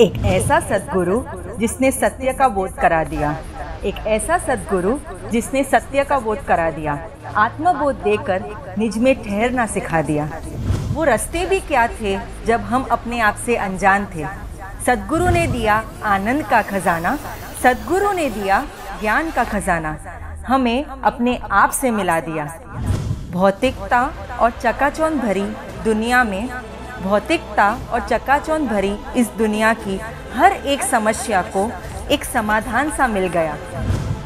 एक ऐसा सदगुरु जिसने सत्य का बोध करा दिया एक ऐसा सदगुरु जिसने सत्य का बोध करा दिया आत्मबोध देकर निज में ठहरना सिखा दिया वो रास्ते भी क्या थे जब हम अपने आप से अनजान थे सदगुरु ने दिया आनंद का खजाना सदगुरु ने दिया ज्ञान का खजाना हमें अपने आप से मिला दिया भौतिकता और चकाचौंध भरी दुनिया में भौतिकता और चकाचौंध भरी इस दुनिया की हर एक समस्या को एक समाधान सा मिल गया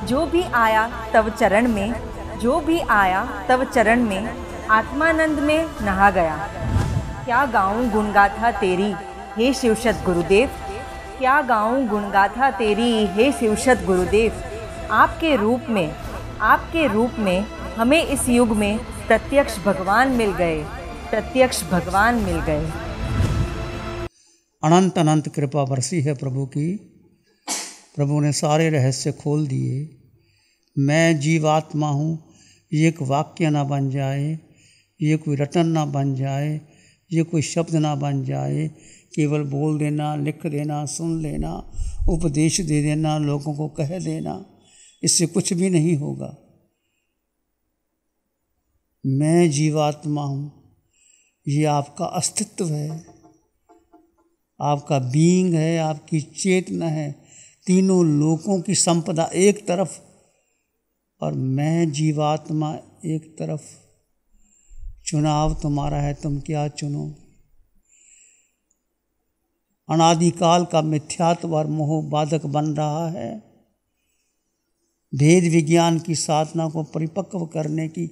जो भी आया तव चरण में जो भी आया तव चरण में आत्मानंद में नहा गया क्या गाऊं गुणगाथा तेरी हे शिवशत गुरुदेव क्या गाऊं गुणगाथा तेरी हे शिवशत गुरुदेव आपके रूप में आपके रूप में हमें इस युग में प्रत्यक्ष भगवान मिल गए प्रत्यक्ष भगवान मिल गए अनंत अनंत कृपा बरसी है प्रभु की प्रभु ने सारे रहस्य खोल दिए मैं जीवात्मा हूँ ये एक वाक्य ना बन जाए ये कोई रटन ना बन जाए ये कोई शब्द ना बन जाए केवल बोल देना लिख देना सुन लेना उपदेश दे देना लोगों को कह देना इससे कुछ भी नहीं होगा मैं जीवात्मा हूँ ये आपका अस्तित्व है आपका बींग है आपकी चेतना है तीनों लोकों की संपदा एक तरफ और मैं जीवात्मा एक तरफ चुनाव तुम्हारा है तुम क्या चुनो अनादिकाल का मिथ्यात्व और मोह बाधक बन रहा है भेद विज्ञान की साधना को परिपक्व करने की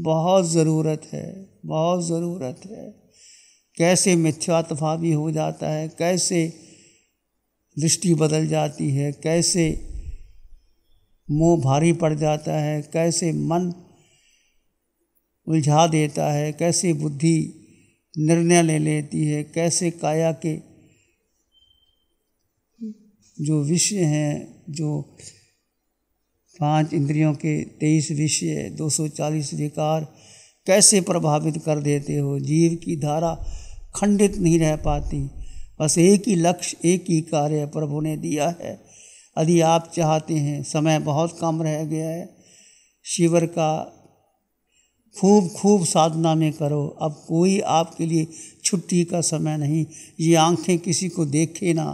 बहुत ज़रूरत है बहुत ज़रूरत है कैसे मिथ्यातफावी हो जाता है कैसे दृष्टि बदल जाती है कैसे मुँह भारी पड़ जाता है कैसे मन उलझा देता है कैसे बुद्धि निर्णय ले लेती है कैसे काया के जो विषय हैं जो पांच इंद्रियों के तेईस विषय दो सौ चालीस विकार कैसे प्रभावित कर देते हो जीव की धारा खंडित नहीं रह पाती बस एक ही लक्ष्य एक ही कार्य प्रभु ने दिया है यदि आप चाहते हैं समय बहुत कम रह गया है शिवर का खूब खूब साधना में करो अब कोई आपके लिए छुट्टी का समय नहीं ये आंखें किसी को देखे ना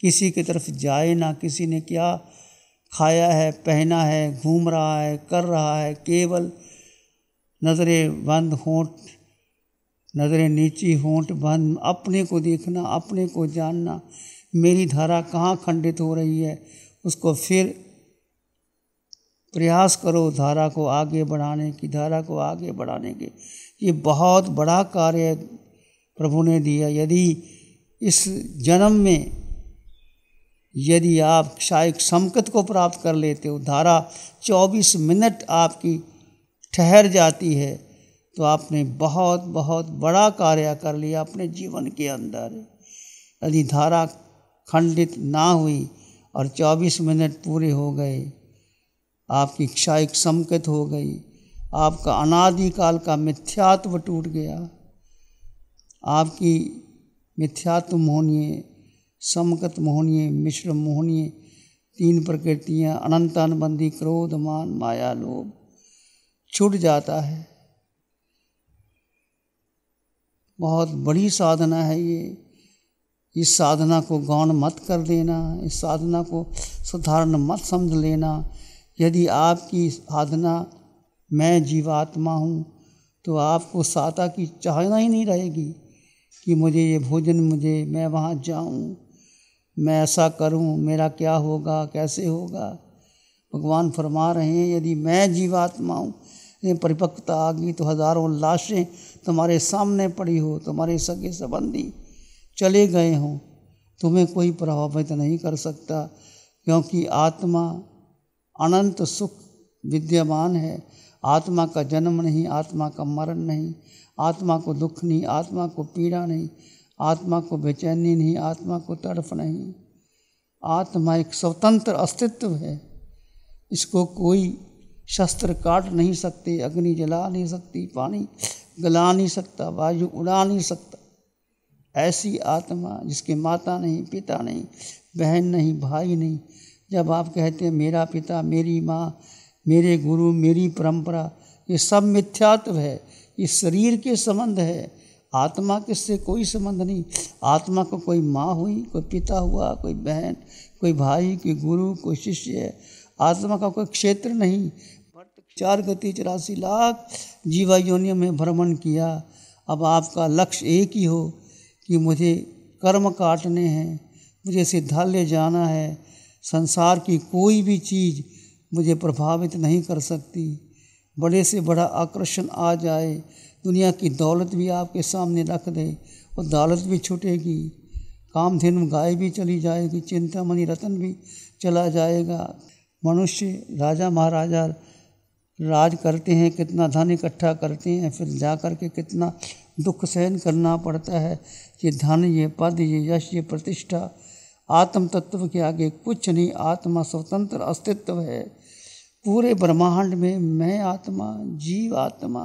किसी की तरफ जाए ना किसी ने क्या खाया है पहना है घूम रहा है कर रहा है केवल नज़रें बंद होंठ नज़रें नीची होंठ बंद अपने को देखना अपने को जानना मेरी धारा कहाँ खंडित हो रही है उसको फिर प्रयास करो धारा को आगे बढ़ाने की धारा को आगे बढ़ाने की ये बहुत बड़ा कार्य प्रभु ने दिया यदि इस जन्म में यदि आप क्षायिक समकत को प्राप्त कर लेते हो धारा 24 मिनट आपकी ठहर जाती है तो आपने बहुत बहुत बड़ा कार्य कर लिया अपने जीवन के अंदर यदि धारा खंडित ना हुई और 24 मिनट पूरे हो गए आपकी क्षायिक समकत हो गई आपका अनादिकाल का मिथ्यात्व टूट गया आपकी मिथ्यात्व मोहनीय समकत मोहनीय मिश्र मोहनीय तीन प्रकृतियाँ अनंत अनबंदी क्रोध मान माया लोभ छूट जाता है बहुत बड़ी साधना है ये इस साधना को गौण मत कर देना इस साधना को साधारण मत समझ लेना यदि आपकी साधना मैं जीवात्मा हूँ तो आपको साता की चाहना ही नहीं रहेगी कि मुझे ये भोजन मुझे मैं वहाँ जाऊँ मैं ऐसा करूं मेरा क्या होगा कैसे होगा भगवान फरमा रहे हैं यदि मैं जीवात्मा हूँ ये परिपक्वता आ गई तो हजारों लाशें तुम्हारे सामने पड़ी हो तुम्हारे सगे संबंधी चले गए हों तुम्हें कोई प्रभावित नहीं कर सकता क्योंकि आत्मा अनंत सुख विद्यमान है आत्मा का जन्म नहीं आत्मा का मरण नहीं आत्मा को दुख नहीं आत्मा को पीड़ा नहीं आत्मा को बेचैनी नहीं आत्मा को तड़फ नहीं आत्मा एक स्वतंत्र अस्तित्व है इसको कोई शस्त्र काट नहीं सकते अग्नि जला नहीं सकती पानी गला नहीं सकता वायु उड़ा नहीं सकता ऐसी आत्मा जिसके माता नहीं पिता नहीं बहन नहीं भाई नहीं जब आप कहते हैं मेरा पिता मेरी माँ मेरे गुरु मेरी परंपरा ये सब मिथ्यात्व है ये शरीर के संबंध है आत्मा के से कोई संबंध नहीं आत्मा को कोई माँ हुई कोई पिता हुआ कोई बहन कोई भाई कोई गुरु कोई शिष्य आत्मा का कोई क्षेत्र नहीं चार गति चौरासी लाख जीवा योनियों में भ्रमण किया अब आपका लक्ष्य एक ही हो कि मुझे कर्म काटने हैं मुझे सिद्धालय जाना है संसार की कोई भी चीज़ मुझे प्रभावित नहीं कर सकती बड़े से बड़ा आकर्षण आ जाए दुनिया की दौलत भी आपके सामने रख दे और दौलत भी छुटेगी धिन गाय भी चली जाएगी चिंता मणि रतन भी चला जाएगा मनुष्य राजा महाराजा राज करते हैं कितना धन इकट्ठा करते हैं फिर जा कर के कितना दुख सहन करना पड़ता है ये धन ये पद ये यश ये प्रतिष्ठा आत्म तत्व के आगे कुछ नहीं आत्मा स्वतंत्र अस्तित्व है पूरे ब्रह्मांड में मैं आत्मा जीव आत्मा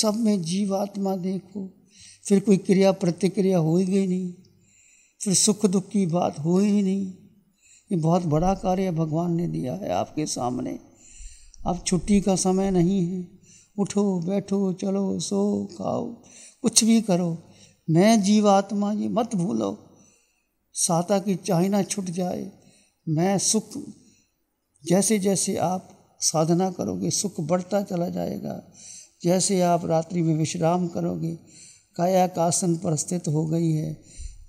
सब में जीव आत्मा देखो फिर कोई क्रिया प्रतिक्रिया हो ही नहीं फिर सुख दुख की बात हो ही नहीं ये बहुत बड़ा कार्य भगवान ने दिया है आपके सामने अब छुट्टी का समय नहीं है उठो बैठो चलो सो खाओ कुछ भी करो मैं जीवात्मा ये मत भूलो साता की चाइना छूट जाए मैं सुख जैसे जैसे आप साधना करोगे सुख बढ़ता चला जाएगा जैसे आप रात्रि में विश्राम करोगे काया कासन पर स्थित हो गई है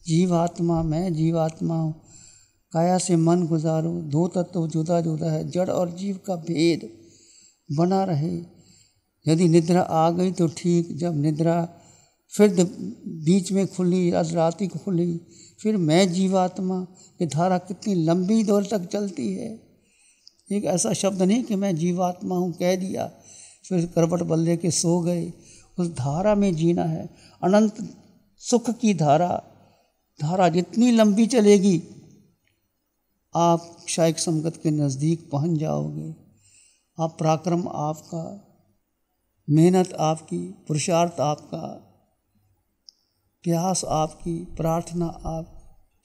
जीवात्मा मैं जीवात्मा हूँ काया से मन गुजारो दो तत्व जुदा जुदा है जड़ और जीव का भेद बना रहे यदि निद्रा आ गई तो ठीक जब निद्रा फिर बीच में खुली रात ही खुली फिर मैं जीवात्मा ये धारा कितनी लंबी दौर तक चलती है एक ऐसा शब्द नहीं कि मैं जीवात्मा हूँ कह दिया फिर करवट बल्ले के सो गए उस धारा में जीना है अनंत सुख की धारा धारा जितनी लंबी चलेगी आप शायक संगत के नज़दीक पहुँच जाओगे आप पराक्रम आपका मेहनत आपकी पुरुषार्थ आपका प्यास आपकी प्रार्थना आप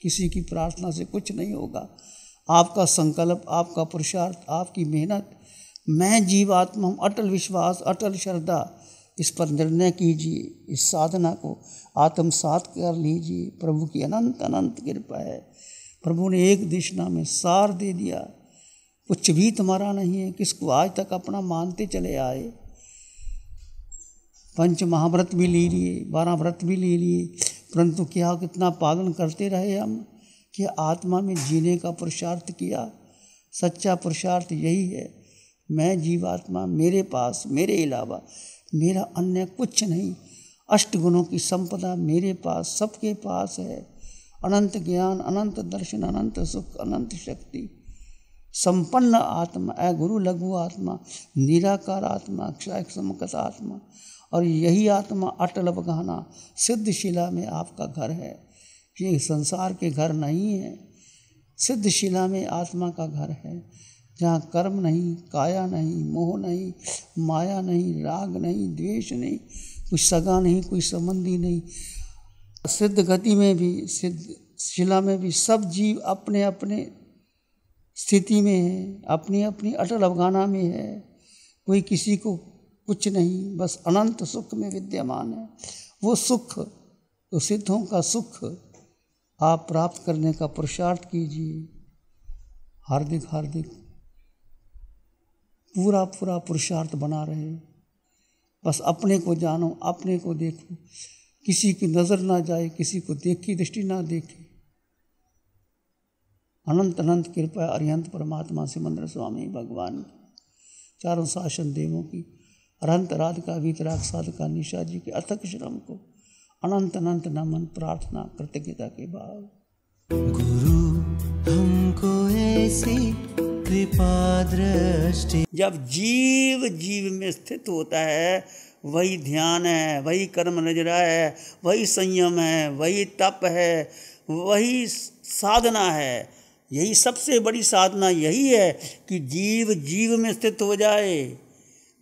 किसी की प्रार्थना से कुछ नहीं होगा आपका संकल्प आपका पुरुषार्थ आपकी मेहनत मैं जीवात्मा हूँ अटल विश्वास अटल श्रद्धा इस पर निर्णय कीजिए इस साधना को आत्मसात कर लीजिए प्रभु की अनंत अनंत कृपा है प्रभु ने एक दिशा में सार दे दिया कुछ भी तुम्हारा नहीं है किसको आज तक अपना मानते चले आए पंच महाव्रत भी ले लिए बारह व्रत भी ले लिए परंतु क्या कितना पालन करते रहे हम कि आत्मा में जीने का पुरुषार्थ किया सच्चा पुरुषार्थ यही है मैं जीवात्मा मेरे पास मेरे अलावा मेरा अन्य कुछ नहीं अष्ट गुणों की संपदा मेरे पास सबके पास है अनंत ज्ञान अनंत दर्शन अनंत सुख अनंत शक्ति संपन्न आत्मा ए गुरु लघु आत्मा निराकार आत्मा क्षय समकत आत्मा और यही आत्मा अटल सिद्ध सिद्धशिला में आपका घर है ये संसार के घर नहीं है सिद्ध शिला में आत्मा का घर है जहाँ कर्म नहीं काया नहीं मोह नहीं माया नहीं राग नहीं द्वेष नहीं कुछ सगा नहीं कोई संबंधी नहीं सिद्ध गति में भी सिद्ध शिला में भी सब जीव अपने अपने स्थिति में है अपनी अपनी अटल अवगाना में है कोई किसी को कुछ नहीं बस अनंत सुख में विद्यमान है वो सुख तो सिद्धों का सुख आप प्राप्त करने का पुरुषार्थ कीजिए हार्दिक हार्दिक पूरा पूरा पुरुषार्थ बना रहे बस अपने को जानो अपने को देखो किसी की नज़र ना जाए किसी को देखी दृष्टि ना देखे अनंत अनंत कृपा अरिहंत परमात्मा सिमंदर स्वामी भगवान चारों शासन देवों की अरहंत राधिका वीतराग साधका निशा जी के अथक श्रम को अनंत अनंत नमन प्रार्थना कृतज्ञता के भाव गुरु हमको ऐसी कृपा दृष्टि जब जीव जीव में स्थित होता है वही ध्यान है वही कर्म नजरा है वही संयम है वही तप है वही साधना है यही सबसे बड़ी साधना यही है कि जीव जीव में स्थित हो जाए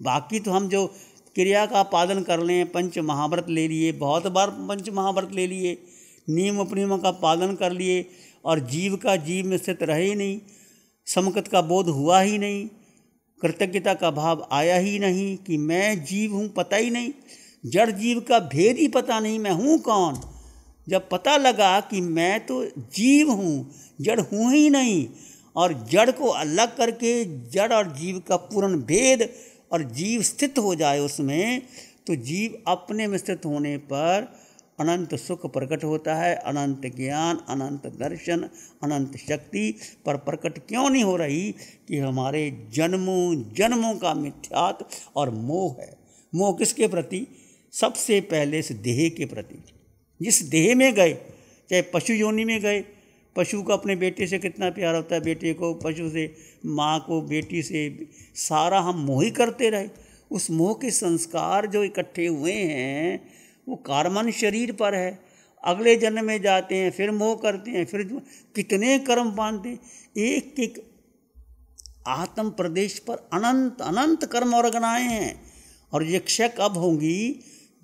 बाकी तो हम जो क्रिया का पालन कर लें पंच महाव्रत ले लिए बहुत बार पंच महाव्रत ले लिए नियम उपनियमों का पालन कर लिए और जीव का जीव में स्थित रहे ही नहीं समकत का बोध हुआ ही नहीं कृतज्ञता का भाव आया ही नहीं कि मैं जीव हूँ पता ही नहीं जड़ जीव का भेद ही पता नहीं मैं हूँ कौन जब पता लगा कि मैं तो जीव हूँ जड़ हूँ ही नहीं और जड़ को अलग करके जड़ और जीव का पूर्ण भेद और जीव स्थित हो जाए उसमें तो जीव अपने में स्थित होने पर अनंत सुख प्रकट होता है अनंत ज्ञान अनंत दर्शन अनंत शक्ति पर प्रकट क्यों नहीं हो रही कि हमारे जन्मों जन्मों का मिथ्यात और मोह है मोह किसके प्रति सबसे पहले इस देह के प्रति जिस देह में गए चाहे पशु योनि में गए पशु को अपने बेटे से कितना प्यार होता है बेटे को पशु से माँ को बेटी से सारा हम मोह ही करते रहे उस मोह के संस्कार जो इकट्ठे हुए हैं वो कार्मन शरीर पर है अगले जन्म में जाते हैं फिर मोह करते हैं फिर कितने कर्म बांधते एक एक आत्म प्रदेश पर अनंत अनंत कर्म और गनाए हैं और ये अब होंगी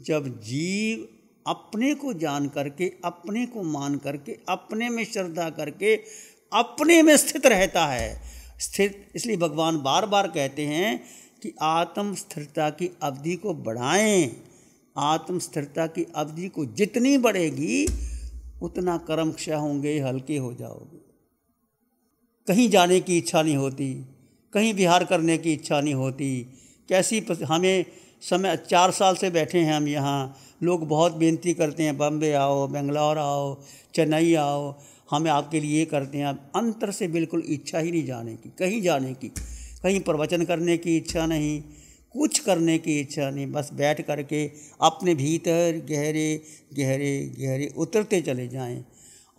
जब जीव अपने को जान करके अपने को मान करके अपने में श्रद्धा करके अपने में स्थित रहता है स्थिर इसलिए भगवान बार बार कहते हैं कि आत्म स्थिरता की अवधि को बढ़ाएं आत्म स्थिरता की अवधि को जितनी बढ़ेगी उतना कर्मक्षय होंगे हल्के हो जाओगे कहीं जाने की इच्छा नहीं होती कहीं विहार करने की इच्छा नहीं होती कैसी हमें समय चार साल से बैठे हैं हम यहाँ लोग बहुत बेनती करते हैं बम्बे आओ बेंगलोर आओ चेन्नई आओ हमें आपके लिए करते हैं आप अंतर से बिल्कुल इच्छा ही नहीं जाने की कहीं जाने की कहीं प्रवचन करने की इच्छा नहीं कुछ करने की इच्छा नहीं बस बैठ करके अपने भीतर गहरे गहरे गहरे उतरते चले जाएं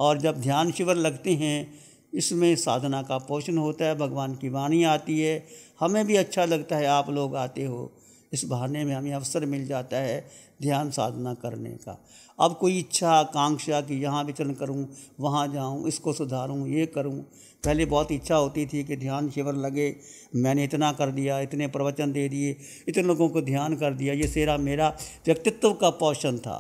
और जब ध्यान शिविर लगते हैं इसमें साधना का पोषण होता है भगवान की वाणी आती है हमें भी अच्छा लगता है आप लोग आते हो इस बहाने में हमें अवसर मिल जाता है ध्यान साधना करने का अब कोई इच्छा आकांक्षा कि यहाँ विचरण करूँ वहाँ जाऊँ इसको सुधारूँ ये करूँ पहले बहुत इच्छा होती थी कि ध्यान शिविर लगे मैंने इतना कर दिया इतने प्रवचन दे दिए इतने लोगों को ध्यान कर दिया ये सेरा मेरा व्यक्तित्व का पोषण था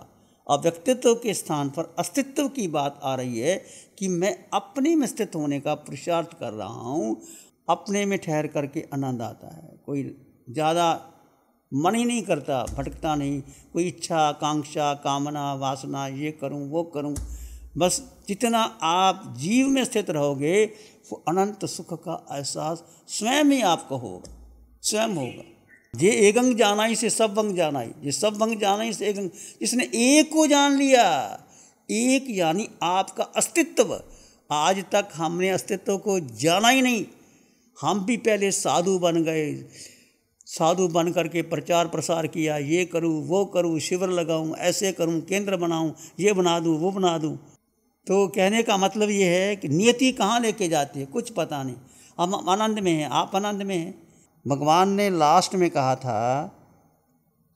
अब व्यक्तित्व के स्थान पर अस्तित्व की बात आ रही है कि मैं अपने में स्थित होने का पुरुषार्थ कर रहा हूँ अपने में ठहर करके आनंद आता है कोई ज़्यादा मन ही नहीं करता भटकता नहीं कोई इच्छा आकांक्षा कामना वासना ये करूँ वो करूँ बस जितना आप जीव में स्थित रहोगे वो अनंत सुख का एहसास स्वयं ही आपको होगा स्वयं होगा ये अंग जाना ही से सब अंग जाना ही ये सब अंग जाना ही से अंग जिसने एक को जान लिया एक यानी आपका अस्तित्व आज तक हमने अस्तित्व को जाना ही नहीं हम भी पहले साधु बन गए साधु बन करके प्रचार प्रसार किया ये करूँ वो करूँ शिविर लगाऊँ ऐसे करूँ केंद्र बनाऊँ ये बना दूँ वो बना दूँ तो कहने का मतलब ये है कि नियति कहाँ लेके जाती है कुछ पता नहीं हम आनंद में हैं आप आनंद में हैं भगवान ने लास्ट में कहा था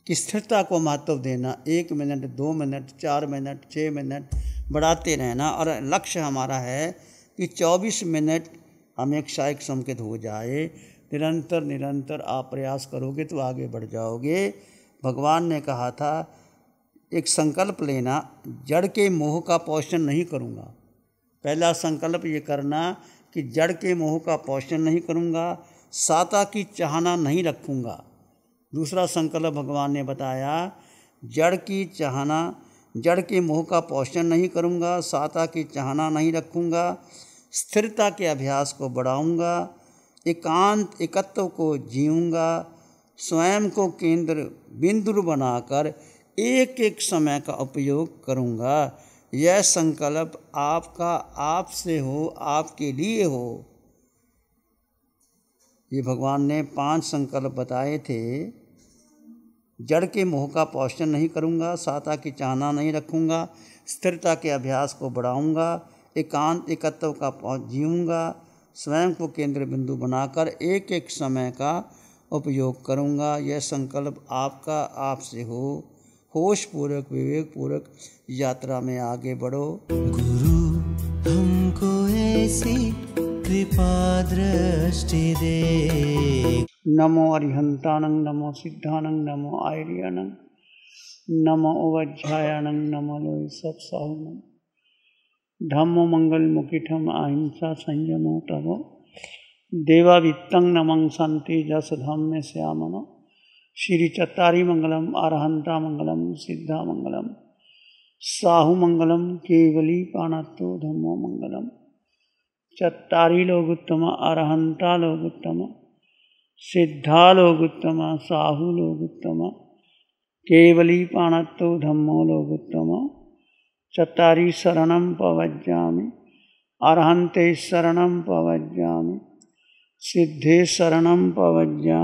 कि स्थिरता को महत्व देना एक मिनट दो मिनट चार मिनट छः मिनट बढ़ाते रहना और लक्ष्य हमारा है कि चौबीस मिनट हम एक साइक संकेत हो जाए निरंतर निरंतर आप प्रयास करोगे तो आगे बढ़ जाओगे भगवान ने कहा था एक संकल्प लेना जड़ के मोह का पोषण नहीं करूँगा पहला संकल्प ये करना कि जड़ के मोह का पोषण नहीं करूँगा साता की चाहना नहीं रखूँगा दूसरा संकल्प भगवान ने बताया जड़ की चाहना जड़ के मोह का पोषण नहीं करूँगा साता की चाहना नहीं रखूँगा स्थिरता के अभ्यास को बढ़ाऊँगा एकांत एकत्व को जीऊँगा स्वयं को केंद्र बिंदु बनाकर एक एक समय का उपयोग करूँगा यह संकल्प आपका आपसे हो आपके लिए हो ये भगवान ने पांच संकल्प बताए थे जड़ के मोह का पोषण नहीं करूँगा साता की चाहना नहीं रखूँगा स्थिरता के अभ्यास को बढ़ाऊँगा एकांत एकत्व का जीऊँगा स्वयं को केंद्र बिंदु बनाकर एक एक समय का उपयोग करूँगा यह संकल्प आपका आपसे हो होश पूर्वक विवेक पूर्वक यात्रा में आगे बढ़ो गुरु हमको ऐसी कृपा दृष्टि दे नमो अरिहंतानंग नमो सिद्धानंग नमो आयरियानं नमो अवध्यायानंग नमो लोई सब साहुनं धम्म मंगल मुकिठम अहिंसा संयमो तमो देवावित्तं नमं शांति जस धम्म श्यामनो श्री चत्तारी मंगलम अरहंता मंगलम सिद्धा मंगलम साहु मंगलम केवली पाणत्तो धम्मो मंगलम चत्तारी लोगोत्तम अरहंता लोगोत्तम सिद्धा लोगोत्तम साहु लोगोत्तम केवली पाणत्तो धम्मो लोगोत्तम चतारी शरण पवज्जा अर्हंते शरण पवज्जा सिद्धे शरण पवज्जा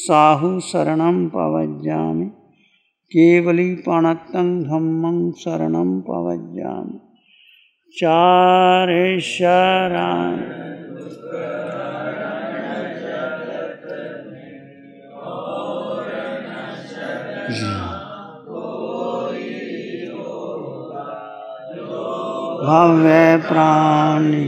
साहू शरण पवज्जा केवली पाणत्तं शरण पवज्जा पवज्जामि चारे शरण जी भव्य प्राणी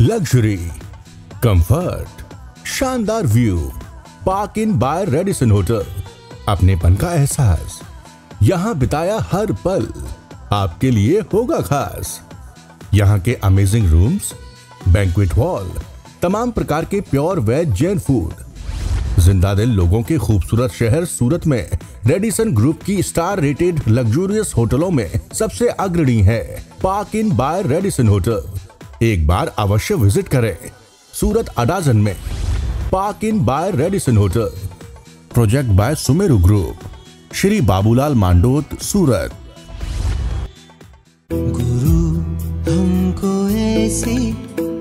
लग्जरी कंफर्ट शानदार view park in by Radisson hotel अपने पन का एहसास यहां बिताया हर पल आपके लिए होगा खास यहाँ के अमेजिंग रूम्स बैंक्वेट हॉल तमाम प्रकार के प्योर वेज जैन फूड जिंदा दिल लोगों के खूबसूरत शहर सूरत में रेडिसन ग्रुप की स्टार रेटेड लग्जूरियस होटलों में सबसे अग्रणी है Park in by Radisson hotel एक बार अवश्य विजिट करें सूरत अडाजन में Park in by Radisson hotel project by Sumeru group Shri Babulal Mandot Surat गुरु हमको ऐसी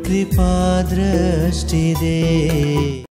कृपा दृष्टि दे